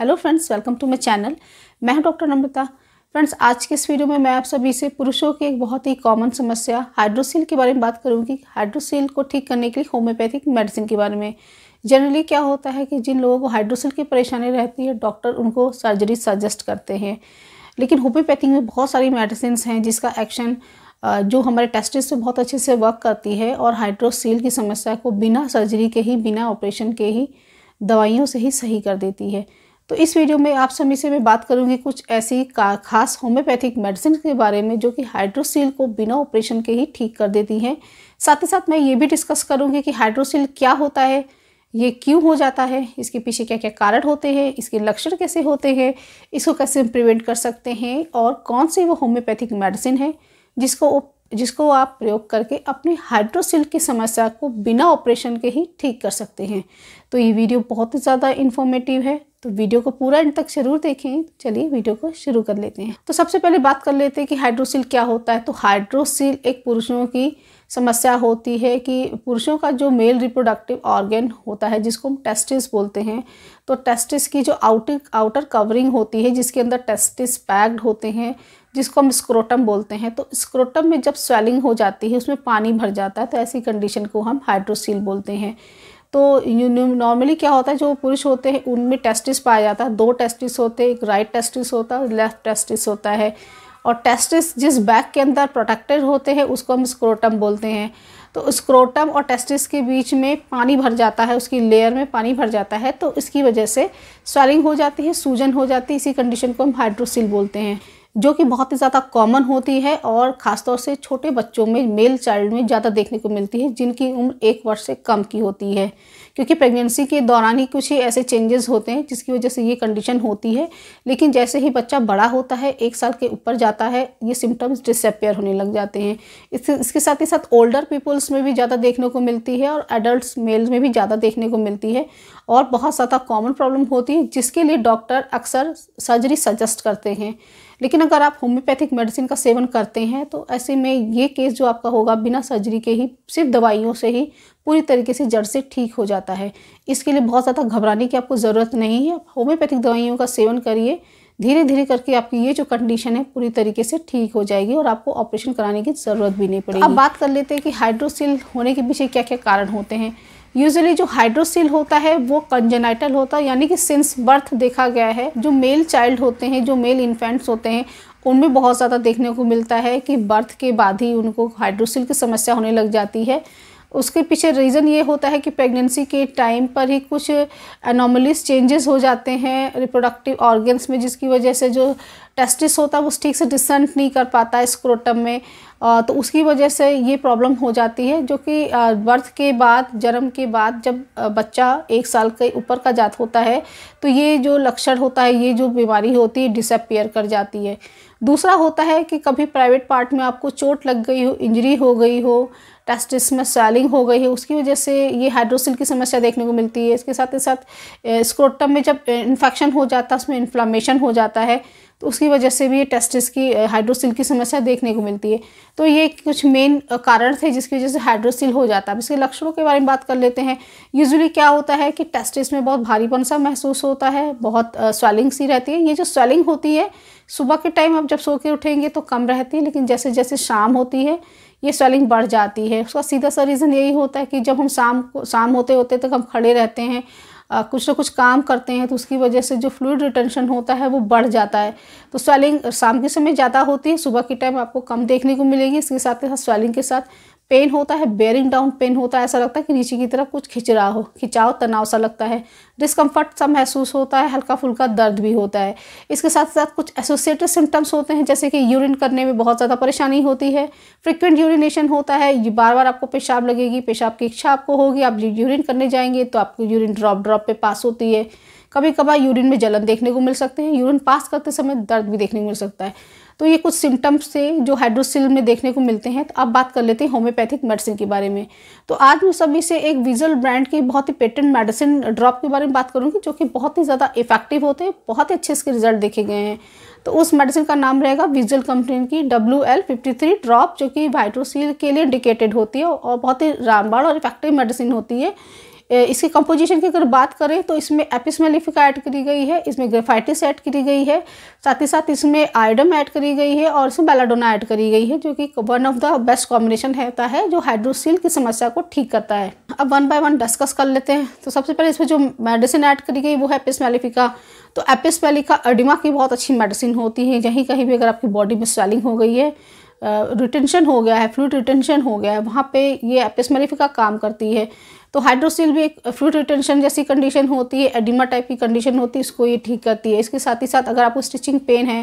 hello friends welcome to my channel मैं हूं doctor नम्रता friends आज के इस वीडियो में मैं आप सभी से पुरुषों की एक बहुत ही कॉमन समस्या हाइड्रोसील के बारे में बात करूंगी हाइड्रोसील को ठीक करने के लिए होम्योपैथिक मेडिसिन के बारे में जनरली क्या होता है कि जिन लोगों को हाइड्रोसील की परेशानी रहती है डॉक्टर उनको सर्जरी सजेस्ट करते हैं लेकिन होम्योपैथिक में बहुत सारी मेडिसिन हैं जिसका एक्शन जो हमारे टेस्टिस से बहुत अच्छे से वर्क करती है और हाइड्रोसील की समस्या को बिना सर्जरी के ही बिना ऑपरेशन के ही दवाइयों से ही सही कर देती है तो इस वीडियो में आप सभी से मैं बात करूंगी कुछ ऐसी खास होम्योपैथिक मेडिसिन के बारे में जो कि हाइड्रोसील को बिना ऑपरेशन के ही ठीक कर देती हैं साथ ही साथ मैं ये भी डिस्कस करूंगी कि हाइड्रोसील क्या होता है ये क्यों हो जाता है इसके पीछे क्या क्या कारण होते हैं इसके लक्षण कैसे होते हैं इसको कैसे प्रिवेंट कर सकते हैं और कौन सी वो होम्योपैथिक मेडिसिन है जिसको जिसको आप प्रयोग करके अपने हाइड्रोसिल की समस्या को बिना ऑपरेशन के ही ठीक कर सकते हैं तो ये वीडियो बहुत ही ज़्यादा इन्फॉर्मेटिव है तो वीडियो को पूरा एंड तक जरूर देखें चलिए वीडियो को शुरू कर लेते हैं तो सबसे पहले बात कर लेते हैं कि हाइड्रोसिल क्या होता है तो हाइड्रोसिल एक पुरुषों की समस्या होती है कि पुरुषों का जो मेल रिप्रोडक्टिव ऑर्गेन होता है जिसको हम टेस्टिस बोलते हैं तो टेस्टिस की जो आउटर आउटर कवरिंग होती है जिसके अंदर टेस्टिस पैक्ड होते हैं जिसको हम स्क्रोटम बोलते हैं तो स्क्रोटम में जब स्वेलिंग हो जाती है उसमें पानी भर जाता है तो ऐसी कंडीशन को हम हाइड्रोसील बोलते हैं तो नॉर्मली क्या होता है जो पुरुष होते हैं उनमें टेस्टिस पाया जाता है दो टेस्टिस होते हैं एक राइट टेस्टिस होता है लेफ्ट टेस्टिस होता है और टेस्टिस जिस बैक के अंदर प्रोटेक्टेड होते हैं उसको हम स्क्रोटम बोलते हैं तो स्क्रोटम और टेस्टिस के बीच में पानी भर जाता है उसकी लेयर में पानी भर जाता है तो इसकी वजह से स्वेलिंग हो जाती है सूजन हो जाती है इसी कंडीशन को हम हाइड्रोसिल बोलते हैं जो कि बहुत ही ज़्यादा कॉमन होती है और ख़ासतौर से छोटे बच्चों में मेल चाइल्ड में ज़्यादा देखने को मिलती है जिनकी उम्र एक वर्ष से कम की होती है क्योंकि प्रेगनेंसी के दौरान ही कुछ ही ऐसे चेंजेस होते हैं जिसकी वजह से ये कंडीशन होती है लेकिन जैसे ही बच्चा बड़ा होता है एक साल के ऊपर जाता है ये सिम्टम्स डिसअपेयर होने लग जाते हैं इस इसके साथ ही साथ ओल्डर पीपल्स में भी ज़्यादा देखने को मिलती है और एडल्ट्स मेल्स में भी ज़्यादा देखने को मिलती है और बहुत ज़्यादा कॉमन प्रॉब्लम होती है जिसके लिए डॉक्टर अक्सर सर्जरी सजेस्ट करते हैं लेकिन अगर आप होम्योपैथिक मेडिसिन का सेवन करते हैं तो ऐसे में ये केस जो आपका होगा बिना सर्जरी के ही सिर्फ दवाइयों से ही पूरी तरीके से जड़ से ठीक हो जाता है इसके लिए बहुत ज़्यादा घबराने की आपको ज़रूरत नहीं है होम्योपैथिक दवाइयों का सेवन करिए धीरे धीरे करके आपकी ये जो कंडीशन है पूरी तरीके से ठीक हो जाएगी और आपको ऑपरेशन कराने की ज़रूरत भी नहीं तो पड़ेगी अब बात कर लेते हैं कि हाइड्रोसिल होने के पीछे क्या क्या कारण होते हैं यूजुअली जो हाइड्रोसिल होता है वो कंजेनाइटल होता है यानी कि सिंस बर्थ देखा गया है जो मेल चाइल्ड होते हैं जो मेल इन्फेंट्स होते हैं उनमें बहुत ज़्यादा देखने को मिलता है कि बर्थ के बाद ही उनको हाइड्रोसिल की समस्या होने लग जाती है उसके पीछे रीज़न ये होता है कि प्रेगनेंसी के टाइम पर ही कुछ एनोमलीस चेंजेस हो जाते हैं रिप्रोडक्टिव ऑर्गन्स में जिसकी वजह से जो टेस्टिस होता है वो ठीक से डिसेंट नहीं कर पाता है स्क्रोटम में तो उसकी वजह से ये प्रॉब्लम हो जाती है जो कि बर्थ के बाद जन्म के बाद जब बच्चा एक साल के ऊपर का जात होता है तो ये जो लक्षण होता है ये जो बीमारी होती है डिसअपियर कर जाती है दूसरा होता है कि कभी प्राइवेट पार्ट में आपको चोट लग गई हो इंजरी हो गई हो टेस्टिस में स्वेलिंग हो गई है उसकी वजह से ये हाइड्रोसिल की समस्या देखने को मिलती है इसके साथ ही साथ स्क्रोटम में जब इन्फेक्शन हो जाता है उसमें इन्फ्लामेशन हो जाता है तो उसकी वजह से भी ये टेस्टिस की हाइड्रोसिल की समस्या देखने को मिलती है तो ये कुछ मेन कारण थे जिसकी वजह से हाइड्रोसिल हो जाता है अब इसके लक्षणों के बारे में बात कर लेते हैं यूजुअली क्या होता है कि टेस्टिस में बहुत भारीपन सा महसूस होता है बहुत स्वेलिंग सी रहती है ये जो स्वेलिंग होती है सुबह के टाइम आप जब सो के उठेंगे तो कम रहती है लेकिन जैसे जैसे शाम होती है ये स्वेलिंग बढ़ जाती है उसका सीधा सा रीज़न यही होता है कि जब हम शाम को शाम होते होते तक हम खड़े रहते हैं आ, कुछ ना कुछ काम करते हैं तो उसकी वजह से जो फ्लूड रिटेंशन होता है वो बढ़ जाता है तो स्वेलिंग शाम के समय ज़्यादा होती है सुबह के टाइम आपको कम देखने को मिलेगी इसके साथ के साथ स्वेलिंग के साथ पेन होता है बेरिंग डाउन पेन होता है ऐसा लगता है कि नीचे की तरफ कुछ खिंचरा हो खिंचाव तनाव सा लगता है डिस्कम्फर्ट सा महसूस होता है हल्का फुल्का दर्द भी होता है इसके साथ साथ कुछ एसोसिएटेड सिम्टम्स होते हैं जैसे कि यूरिन करने में बहुत ज़्यादा परेशानी होती है फ्रिक्वेंट यूरिनेशन होता है बार बार आपको पेशाब लगेगी पेशाब की इच्छा आपको होगी आप यूरिन करने जाएंगे तो आपको यूरिन ड्रॉप ड्रॉप पर पास होती है कभी कभार यूरिन में जलन देखने को मिल सकते हैं यूरिन पास करते समय दर्द भी देखने को मिल सकता है तो ये कुछ सिम्टम्स थे जो हाइड्रोसिल में देखने को मिलते हैं तो अब बात कर लेते हैं होम्योपैथिक मेडिसिन के बारे में तो आज मैं सभी से एक विजल ब्रांड के बहुत ही पेटेंट मेडिसिन ड्रॉप के बारे में बात करूँगी जो कि बहुत ही ज़्यादा इफेक्टिव होते हैं बहुत ही अच्छे इसके रिजल्ट देखे गए हैं तो उस मेडिसिन का नाम रहेगा विजल कंपनी की W L fifty three drop जो कि हाइड्रोसिल के लिए इंडिकेटेड होती है और बहुत ही रामबाड़ और इफेक्टिव मेडिसिन होती है इसके कंपोजिशन की अगर बात करें तो इसमें एपिस मेलिफिका ऐड करी गई है इसमें ग्रेफाइटिस ऐड करी गई है साथ ही साथ इसमें आयडम ऐड करी गई है और इसमें बेलाडोना ऐड करी गई है जो कि one of the best combination होता है जो हाइड्रोसील की समस्या को ठीक करता है अब वन बाय वन डिस्कस कर लेते हैं तो सबसे पहले इसमें जो मेडिसिन ऐड करी गई वो है एपिस मेलिफिका तो एपिसमेलिका अडिमा की बहुत अच्छी मेडिसिन होती है यहीं कहीं भी अगर आपकी बॉडी में स्वेलिंग हो गई है रिटेंशन हो गया है फ्लूड रिटेंशन हो गया है वहाँ पे ये एपिस्मेरिफी का काम करती है तो हाइड्रोसिल भी एक फ्लूड रिटेंशन जैसी कंडीशन होती है एडिमा टाइप की कंडीशन होती है इसको ये ठीक करती है इसके साथ ही साथ अगर आपको स्टिचिंग पेन है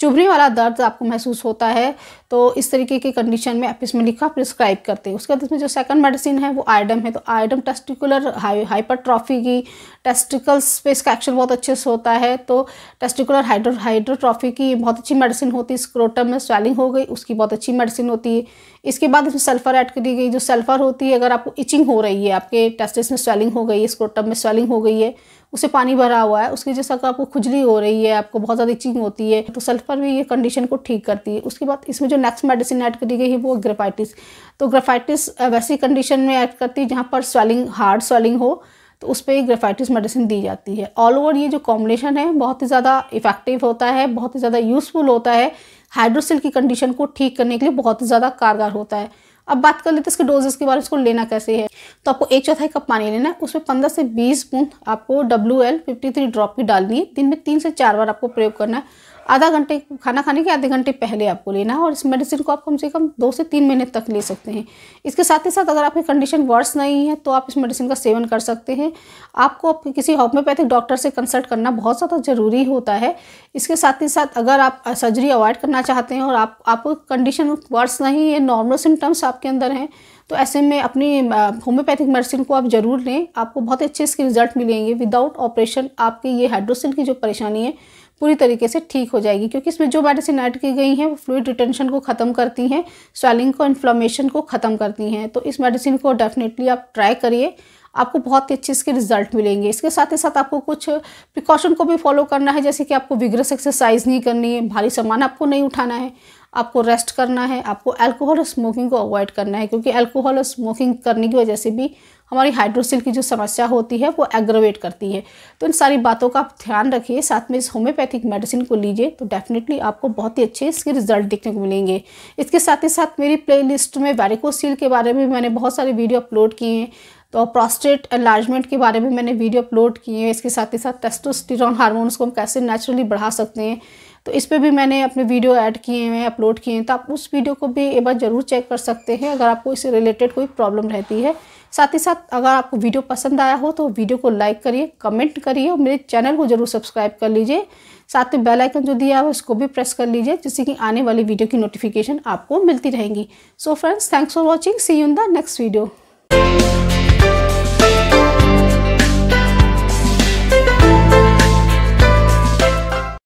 चुभने वाला दर्द आपको महसूस होता है तो इस तरीके की कंडीशन में आप इसमें लिखा प्रिस्क्राइब करते हैं उसके बाद इसमें जो सेकंड मेडिसिन है वो आयडम है तो आयडम टेस्टिकुलर हाई हाइपरट्रॉफी की टेस्टिकल्स पे इसका एक्शन बहुत अच्छे से होता है तो टेस्टिकुलर हाइड्रो हाइड्रोट्रॉफी की बहुत अच्छी मेडिसिन होती है स्क्रोटम में स्वेलिंग हो गई उसकी बहुत अच्छी मेडिसिन होती है इसके बाद इसमें सल्फर ऐड करी गई जो सल्फर होती है अगर आपको इचिंग हो रही है आपके टेस्टिस में स्वेलिंग हो गई है स्क्रोटम में स्वेलिंग हो गई है उससे पानी भरा हुआ है उसकी जैसा आपको खुजली हो रही है आपको बहुत ज़्यादा इचिंग होती है तो सल्फर भी ये कंडीशन को ठीक करती है उसके बाद इसमें जो नेक्स्ट मेडिसिन ऐड करी गई है वो ग्रेफाइटिस तो ग्रेफाइटिस वैसी कंडीशन में ऐड करती है जहाँ पर स्वेलिंग हार्ड स्वेलिंग हो तो उस पर ग्रेफाइटिस मेडिसिन दी जाती है ऑल ओवर ये जो कॉम्बिनेशन है बहुत ही ज़्यादा इफेक्टिव होता है बहुत ही ज़्यादा यूज़फुल होता है हाइड्रोसिल की कंडीशन को ठीक करने के लिए बहुत ही ज़्यादा कारगर होता है अब बात कर लेते हैं इसके डोजेस के बारे में इसको लेना कैसे है तो आपको एक चौथाई कप पानी लेना है उसमें पंद्रह से बीस बूंद आपको W L fifty three drop की डालनी है दिन में तीन से चार बार आपको प्रयोग करना है आधा घंटे खाना खाने के आधे घंटे पहले आपको लेना है और इस मेडिसिन को आप कम से कम दो से तीन महीने तक ले सकते हैं इसके साथ ही साथ अगर आपकी कंडीशन वर्स नहीं है तो आप इस मेडिसिन का सेवन कर सकते हैं आपको किसी होम्योपैथिक डॉक्टर से कंसल्ट करना बहुत ज़्यादा ज़रूरी होता है इसके साथ ही साथ अगर आप सर्जरी अवॉइड करना चाहते हैं और आप आपको कंडीशन वर्स नहीं है नॉर्मल सिम्टम्स आपके अंदर हैं तो ऐसे में अपनी होम्योपैथिक मेडिसिन को आप ज़रूर लें आपको बहुत अच्छे इसके रिजल्ट मिलेंगे विदाउट ऑपरेशन आपकी ये हाइड्रोसिन की जो परेशानी है पूरी तरीके से ठीक हो जाएगी क्योंकि इसमें जो मेडिसिन ऐड की गई हैं वो फ्लूड रिटेंशन को ख़त्म करती हैं स्वेलिंग को इन्फ्लामेशन को ख़त्म करती हैं तो इस मेडिसिन को डेफिनेटली आप ट्राई करिए आपको बहुत ही अच्छे इसके रिजल्ट मिलेंगे इसके साथ ही साथ आपको कुछ प्रिकॉशन को भी फॉलो करना है जैसे कि आपको विग्रस एक्सरसाइज नहीं करनी है भारी सामान आपको नहीं उठाना है आपको रेस्ट करना है आपको अल्कोहल और स्मोकिंग को अवॉइड करना है क्योंकि अल्कोहल और स्मोकिंग करने की वजह से भी हमारी हाइड्रोसिल की जो समस्या होती है वो एग्रोवेट करती है तो इन सारी बातों का आप ध्यान रखिए साथ में इस होम्योपैथिक मेडिसिन को लीजिए तो डेफिनेटली आपको बहुत ही अच्छे इसके रिजल्ट देखने को मिलेंगे इसके साथ ही साथ मेरी प्ले में वैरिकोसील तो के बारे में मैंने बहुत सारे वीडियो अपलोड किए हैं तो प्रोस्टेट एनलार्जमेंट के बारे में मैंने वीडियो अपलोड किए हैं इसके साथ ही साथ टेस्टोस्टिरोन हार्मोन्स को हम कैसे नेचुरली बढ़ा सकते हैं तो इस पर भी मैंने अपने वीडियो ऐड किए हैं अपलोड किए हैं तो आप उस वीडियो को भी एक बार ज़रूर चेक कर सकते हैं अगर आपको इससे रिलेटेड कोई प्रॉब्लम रहती है साथ ही साथ अगर आपको वीडियो पसंद आया हो तो वीडियो को लाइक करिए कमेंट करिए और मेरे चैनल को जरूर सब्सक्राइब कर लीजिए साथ में बेल आइकन जो दिया है उसको भी प्रेस कर लीजिए जिससे कि आने वाली वीडियो की नोटिफिकेशन आपको मिलती रहेंगी so friends thanks for watching see in the next video